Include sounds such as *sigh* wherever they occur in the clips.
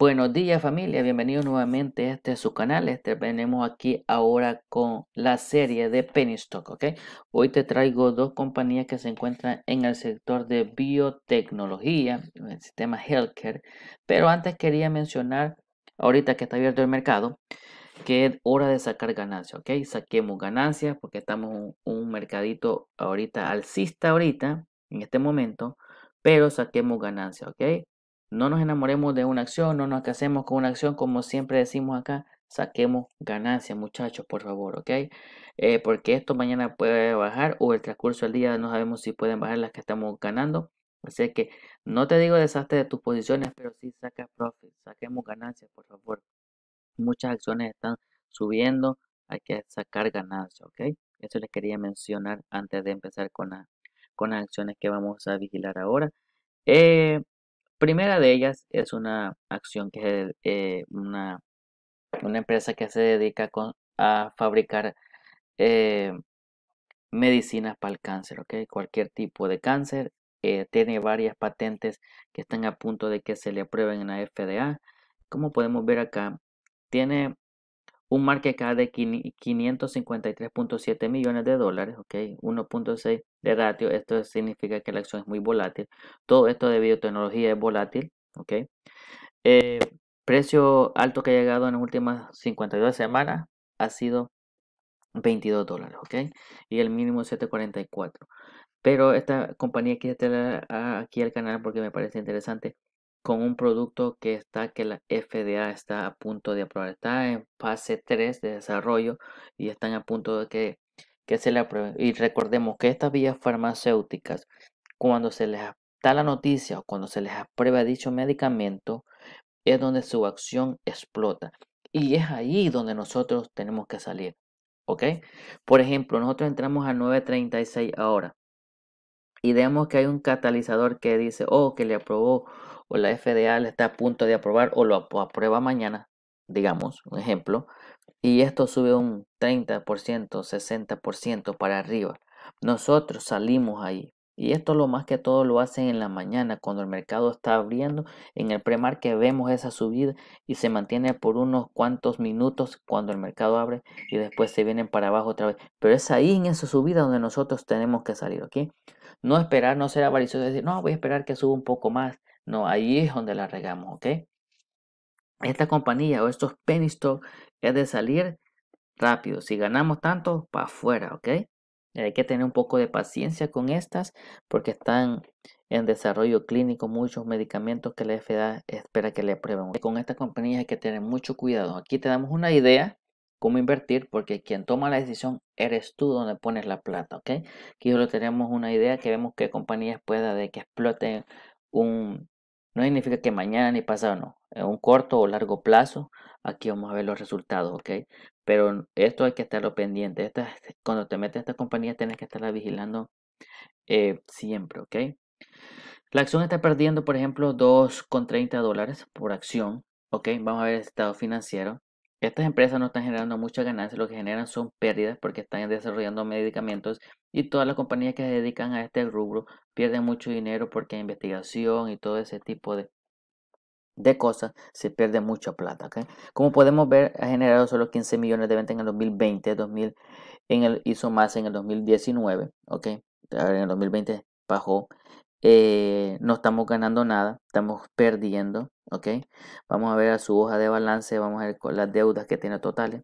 Buenos días familia, bienvenidos nuevamente a este su canal. Este venimos aquí ahora con la serie de Penny Stock, ¿ok? Hoy te traigo dos compañías que se encuentran en el sector de biotecnología, en el sistema healthcare. Pero antes quería mencionar, ahorita que está abierto el mercado, que es hora de sacar ganancia, ¿ok? Saquemos ganancias porque estamos en un mercadito ahorita alcista ahorita, en este momento, pero saquemos ganancias, ¿ok? No nos enamoremos de una acción, no nos casemos con una acción, como siempre decimos acá, saquemos ganancias, muchachos, por favor, ¿ok? Eh, porque esto mañana puede bajar o el transcurso del día no sabemos si pueden bajar las que estamos ganando. Así que no te digo desastre de tus posiciones, pero sí saca profit, saquemos ganancias, por favor. Muchas acciones están subiendo, hay que sacar ganancias, ¿ok? Eso les quería mencionar antes de empezar con, con las acciones que vamos a vigilar ahora. Eh, primera de ellas es una acción que es eh, una, empresa que se dedica a fabricar eh, medicinas para el cáncer, ¿ok? Cualquier tipo de cáncer. Eh, tiene varias patentes que están a punto de que se le aprueben en la FDA. Como podemos ver acá, tiene un market cap de 553.7 millones de dólares, ok, 1.6 de ratio, esto significa que la acción es muy volátil, todo esto de biotecnología es volátil, ok, eh, precio alto que ha llegado en las últimas 52 semanas ha sido 22 dólares, ok, y el mínimo 744, pero esta compañía quise traer aquí al canal porque me parece interesante, con un producto que está que la FDA está a punto de aprobar. Está en fase 3 de desarrollo y están a punto de que, que se le apruebe. Y recordemos que estas vías farmacéuticas, cuando se les da la noticia o cuando se les aprueba dicho medicamento, es donde su acción explota. Y es ahí donde nosotros tenemos que salir. ¿Ok? Por ejemplo, nosotros entramos a 936 ahora y vemos que hay un catalizador que dice, oh, que le aprobó o la FDA está a punto de aprobar o lo aprueba mañana, digamos, un ejemplo, y esto sube un 30%, 60% para arriba. Nosotros salimos ahí. Y esto lo más que todo lo hacen en la mañana, cuando el mercado está abriendo. En el premar que vemos esa subida y se mantiene por unos cuantos minutos cuando el mercado abre y después se vienen para abajo otra vez. Pero es ahí en esa subida donde nosotros tenemos que salir, ¿ok? No esperar, no ser avaricioso, decir, no, voy a esperar que suba un poco más no, ahí es donde la regamos, ¿ok? Esta compañía o estos penny es de salir rápido. Si ganamos tanto, para afuera, ¿ok? Hay que tener un poco de paciencia con estas porque están en desarrollo clínico muchos medicamentos que la FDA espera que le aprueben. Con estas compañías hay que tener mucho cuidado. Aquí te damos una idea cómo invertir porque quien toma la decisión eres tú donde pones la plata, ¿ok? Aquí solo tenemos una idea que vemos qué compañías pueda de que exploten un, no significa que mañana ni pasado, no. En un corto o largo plazo, aquí vamos a ver los resultados, ¿ok? Pero esto hay que estarlo pendiente. cuando te metes a esta compañía, tienes que estarla vigilando eh, siempre, ¿ok? La acción está perdiendo, por ejemplo, 2,30 dólares por acción, ¿ok? Vamos a ver el estado financiero. Estas empresas no están generando mucha ganancia, lo que generan son pérdidas porque están desarrollando medicamentos y todas las compañías que se dedican a este rubro pierden mucho dinero porque investigación y todo ese tipo de, de cosas se pierde mucha plata. Como podemos ver, ha generado solo 15 millones de ventas en el 2020, en el, hizo más en el 2019, en el 2020 bajó eh, no estamos ganando nada, estamos perdiendo, ¿ok? Vamos a ver a su hoja de balance, vamos a ver con las deudas que tiene totales.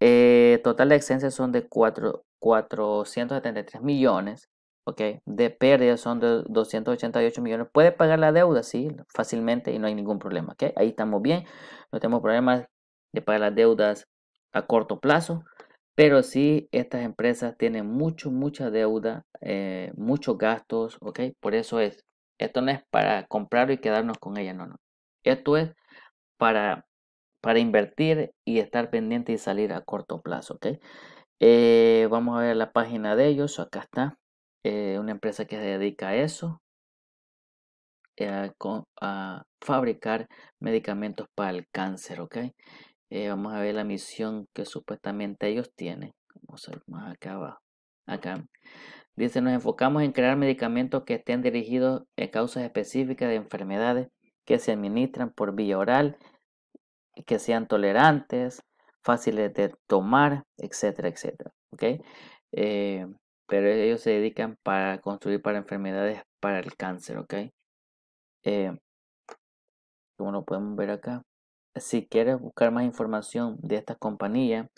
Eh, total de excesos son de 4, 473 millones, ¿ok? De pérdidas son de 288 millones. Puede pagar la deuda, sí, fácilmente y no hay ningún problema, ¿ok? Ahí estamos bien, no tenemos problemas de pagar las deudas a corto plazo. Pero sí, estas empresas tienen mucho, mucha deuda, eh, muchos gastos, ¿ok? Por eso es, esto no es para comprarlo y quedarnos con ella, no, no. Esto es para, para invertir y estar pendiente y salir a corto plazo, ¿ok? Eh, vamos a ver la página de ellos, acá está, eh, una empresa que se dedica a eso, a, a fabricar medicamentos para el cáncer, ¿ok? Eh, vamos a ver la misión que supuestamente ellos tienen. Vamos a ver más acá abajo. Acá. Dice, nos enfocamos en crear medicamentos que estén dirigidos a causas específicas de enfermedades que se administran por vía oral, que sean tolerantes, fáciles de tomar, etcétera, etcétera. ¿Okay? Eh, pero ellos se dedican para construir para enfermedades para el cáncer, ¿ok? Eh, como lo podemos ver acá si quieres buscar más información de esta compañía,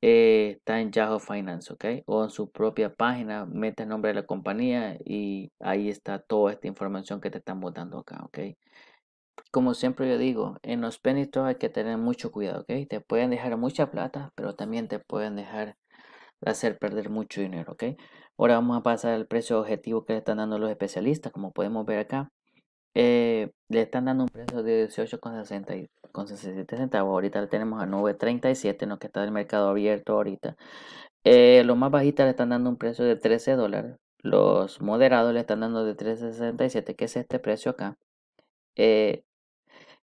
eh, está en Yahoo Finance, ¿ok? O en su propia página, mete el nombre de la compañía y ahí está toda esta información que te están botando acá, ¿ok? Como siempre yo digo, en los penny hay que tener mucho cuidado, ¿ok? Te pueden dejar mucha plata, pero también te pueden dejar hacer perder mucho dinero, ¿ok? Ahora vamos a pasar al precio objetivo que le están dando los especialistas, como podemos ver acá. Eh, le están dando un precio de 18,67 centavos. Ahorita le tenemos a 9,37 en lo que está el mercado abierto ahorita. Eh, los más bajistas le están dando un precio de 13 dólares. Los moderados le están dando de 13,67, que es este precio acá. Eh,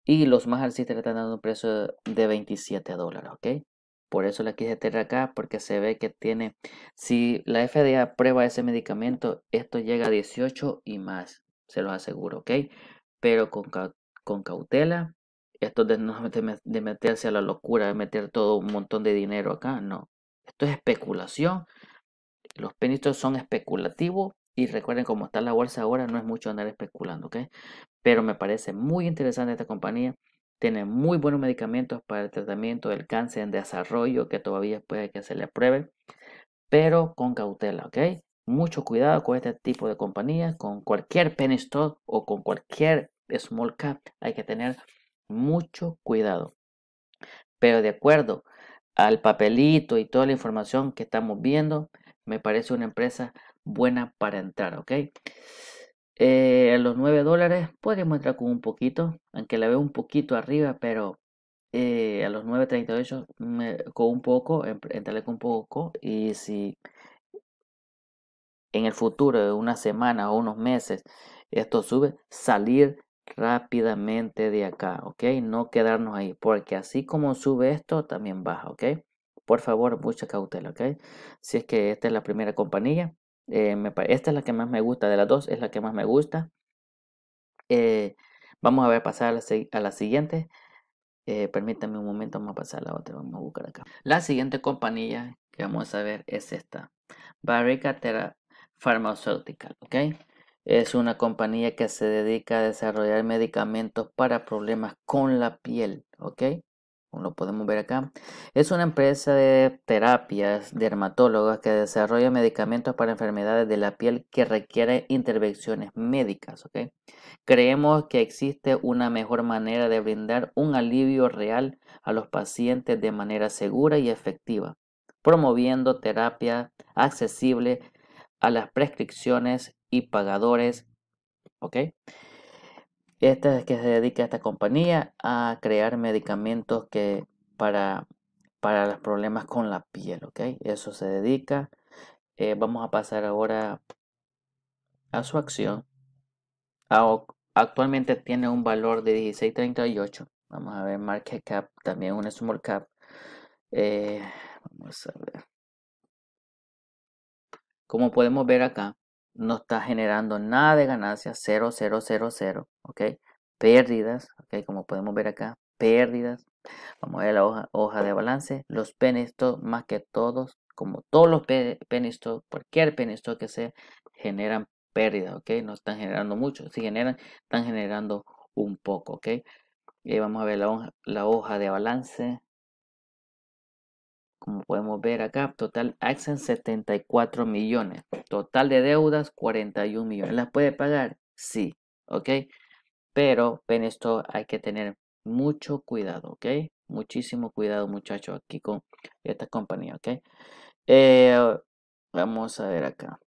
y los más alcistas le están dando un precio de 27 dólares, ¿ok? Por eso la quise tener acá, porque se ve que tiene, si la FDA aprueba ese medicamento, esto llega a 18 y más se los aseguro, ¿ok? Pero con, cautela, esto de, no, meterse a la locura, de meter todo un montón de dinero acá, no. Esto es especulación. Los penitos son especulativos y recuerden cómo está la bolsa ahora, no es mucho andar especulando, ¿ok? Pero me parece muy interesante esta compañía. Tiene muy buenos medicamentos para el tratamiento del cáncer en desarrollo que todavía puede que se le apruebe, pero con cautela, ¿ok? Mucho cuidado con este tipo de compañías, con cualquier penny stock o con cualquier small cap. Hay que tener mucho cuidado. Pero de acuerdo al papelito y toda la información que estamos viendo, me parece una empresa buena para entrar, ¿ok? a eh, los 9 dólares podríamos entrar con un poquito, aunque la veo un poquito arriba, pero eh, a los 9.38 con un poco, entrarle con un poco y si en el futuro de una semana o unos meses esto sube, salir rápidamente de acá, ¿ok? No quedarnos ahí, porque así como sube esto, también baja, ¿ok? Por favor, mucha cautela, ¿ok? Si es que esta es la primera compañía, eh, esta es la que más me gusta, de las dos es la que más me gusta. Eh, vamos a ver pasar a la, siguiente. Eh, permítanme un momento, vamos a pasar a la otra, vamos a buscar acá. La siguiente compañía que vamos a ver es esta, Barrica Pharmaceutical, ¿ok? Es una compañía que se dedica a desarrollar medicamentos para problemas con la piel, ¿ok? Lo podemos ver acá. Es una empresa de terapias dermatólogas que desarrolla medicamentos para enfermedades de la piel que requieren intervenciones médicas, ¿ok? Creemos que existe una mejor manera de brindar un alivio real a los pacientes de manera segura y efectiva, promoviendo terapia accesible a las prescripciones y pagadores. ¿Ok? Esta es que se dedica a esta compañía a crear medicamentos que para, para los problemas con la piel. ¿Ok? Eso se dedica. Eh, vamos a pasar ahora a su acción. Ah, actualmente tiene un valor de 16.38. Vamos a ver market cap, también un small cap. Eh, vamos a ver como podemos ver acá, no está generando nada de ganancias, 0, 0, 0, 0, ¿ok? Pérdidas, ¿ok? Como podemos ver acá, pérdidas. Vamos a ver la hoja, hoja de balance. Los penny más que todos, como todos los penny stock, cualquier penny que sea, generan pérdidas, ¿ok? No están generando mucho. Si generan, están generando un poco, ¿ok? Y eh, vamos a ver la hoja, la hoja de balance. Como podemos ver acá, total en 74 millones. Total de deudas 41 millones. ¿Las puede pagar? Sí, ¿ok? Pero ven esto hay que tener mucho cuidado, ¿ok? Muchísimo cuidado, muchachos, aquí con esta compañía, ¿ok? Eh, vamos a ver acá.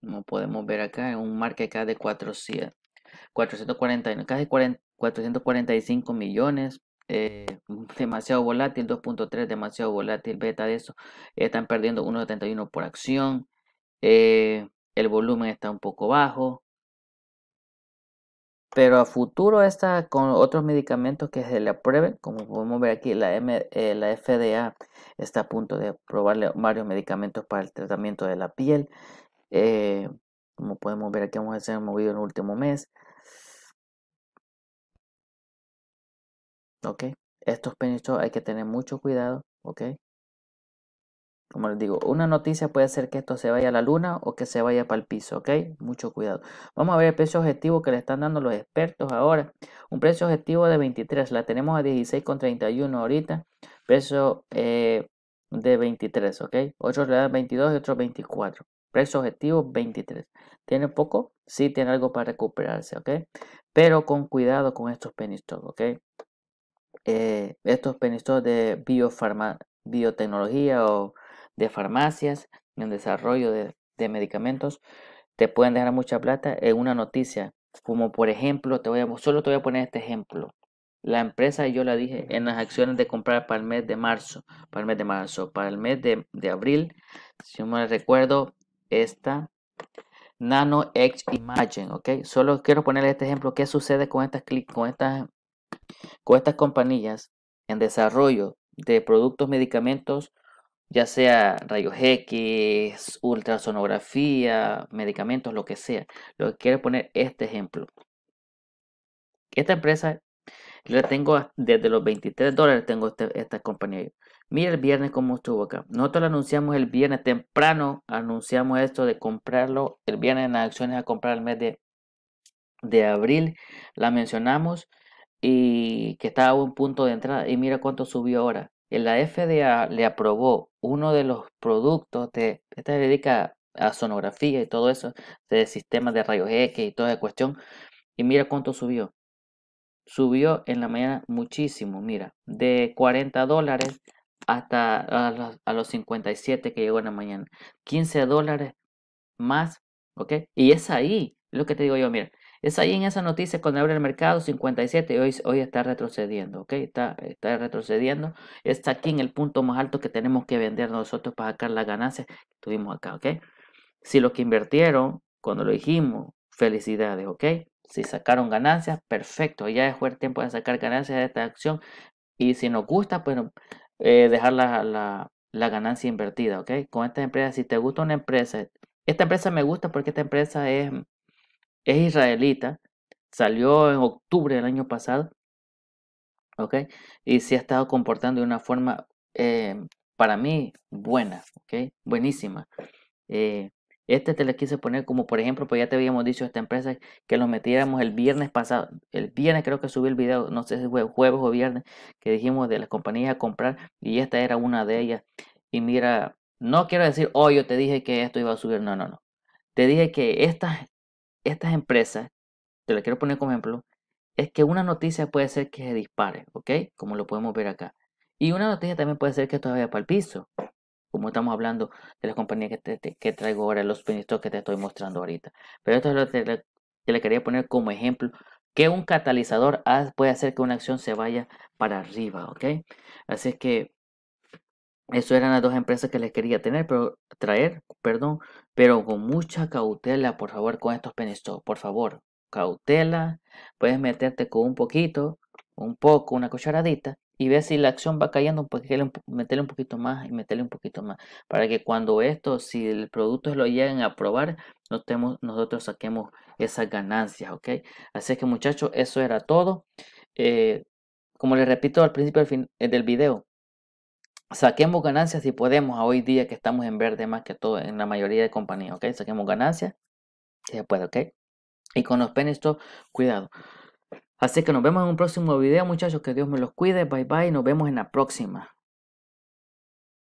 Como podemos ver acá, en un market acá de 400, casi 445 millones. Eh, *laughs* demasiado volátil, 2.3 demasiado volátil, beta de eso. están perdiendo 1.71 por acción. Eh, el volumen está un poco bajo. Pero a futuro está con otros medicamentos que se le aprueben, como podemos ver aquí, la, eh, la FDA está a punto de aprobarle varios medicamentos para el tratamiento de la piel. como podemos ver aquí, vamos a hemos movido en el último mes. ¿ok? Estos penis hay que tener mucho cuidado, ¿ok? Como les digo, una noticia puede ser que esto se vaya a la luna o que se vaya para el piso, ¿ok? Mucho cuidado. Vamos a ver el precio objetivo que le están dando los expertos ahora. Un precio objetivo de 23, la tenemos a 16,31 ahorita. Precio eh, de 23, ¿ok? Otros le dan 22 y otros 24. Precio objetivo 23. ¿Tiene poco? Sí, tiene algo para recuperarse, ¿ok? Pero con cuidado con estos penis ¿ok? Eh, estos permisos de biotecnología o de farmacias en desarrollo de, medicamentos te pueden dejar mucha plata en una noticia. Como por ejemplo, te voy a, solo te voy a poner este ejemplo. La empresa, yo la dije, en las acciones de comprar para el mes de marzo, para el mes de marzo, para el mes de, abril, si me recuerdo, esta Nano X imagen ¿ok? Solo quiero poner este ejemplo, ¿qué sucede con estas, clic con estas con estas compañías en desarrollo de productos medicamentos, ya sea rayos X, ultrasonografía, medicamentos, lo que sea. Lo que quiero poner este ejemplo. Esta empresa la tengo desde los 23 dólares, tengo este, esta compañía. Mira el viernes cómo estuvo acá. Nosotros lo anunciamos el viernes temprano, anunciamos esto de comprarlo el viernes en las acciones a comprar el mes de, de abril. La mencionamos y que estaba a un punto de entrada y mira cuánto subió ahora. La FDA le aprobó uno de los productos de esta dedica a sonografía y todo eso, de sistemas de rayos X y toda esa cuestión. Y mira cuánto subió. Subió en la mañana muchísimo, mira, de 40 dólares hasta a los, los 57 que llegó en la mañana. 15 dólares más, ¿ok? Y es ahí lo que te digo yo, mira, es ahí en esa noticia cuando abre el mercado 57 hoy, hoy está retrocediendo, ¿ok? Está, está retrocediendo. Está aquí en el punto más alto que tenemos que vender nosotros para sacar las ganancias que tuvimos acá, ¿ok? Si los que invirtieron, cuando lo dijimos, felicidades, ¿ok? Si sacaron ganancias, perfecto. Ya es el tiempo de sacar ganancias de esta acción. Y si nos gusta, pues eh, dejar la, la ganancia invertida, ¿ok? Con esta empresa, si te gusta una empresa, esta empresa me gusta porque esta empresa es es israelita, salió en octubre del año pasado, ¿ok? Y se ha estado comportando de una forma, eh, para mí, buena, ¿ok? Buenísima. Eh, este te lo quise poner como, por ejemplo, pues ya te habíamos dicho esta empresa que lo metiéramos el viernes pasado. El viernes creo que subí el video, no sé si fue jueves o viernes, que dijimos de las compañías a comprar y esta era una de ellas. Y mira, no quiero decir, oh, yo te dije que esto iba a subir, no, no, no. Te dije que estas estas empresas, te la quiero poner como ejemplo, es que una noticia puede ser que se dispare, ¿ok? Como lo podemos ver acá. Y una noticia también puede ser que todavía vaya para el piso, como estamos hablando de las compañías que, que traigo ahora, los pinitos que te estoy mostrando ahorita. Pero esto es lo que le quería poner como ejemplo, que un catalizador puede hacer que una acción se vaya para arriba, ¿ok? Así es que eso eran las dos empresas que les quería tener, pero traer, perdón, pero con mucha cautela, por favor, con estos penestos, por favor, cautela. Puedes meterte con un poquito, un poco, una cucharadita y ver si la acción va cayendo, meterle un poquito más y meterle un poquito más, para que cuando esto, si el producto lo lleguen a probar, nosotros saquemos esas ganancias, ¿ok? Así que muchachos, eso era todo. Eh, como les repito al principio fin, eh, del video, saquemos ganancias si podemos a hoy día que estamos en verde más que todo en la mayoría de compañías, ¿ok? Saquemos ganancias si se puede, ¿ok? Y con los penes cuidado. Así que nos vemos en un próximo video, muchachos. Que Dios me los cuide. Bye bye. Nos vemos en la próxima.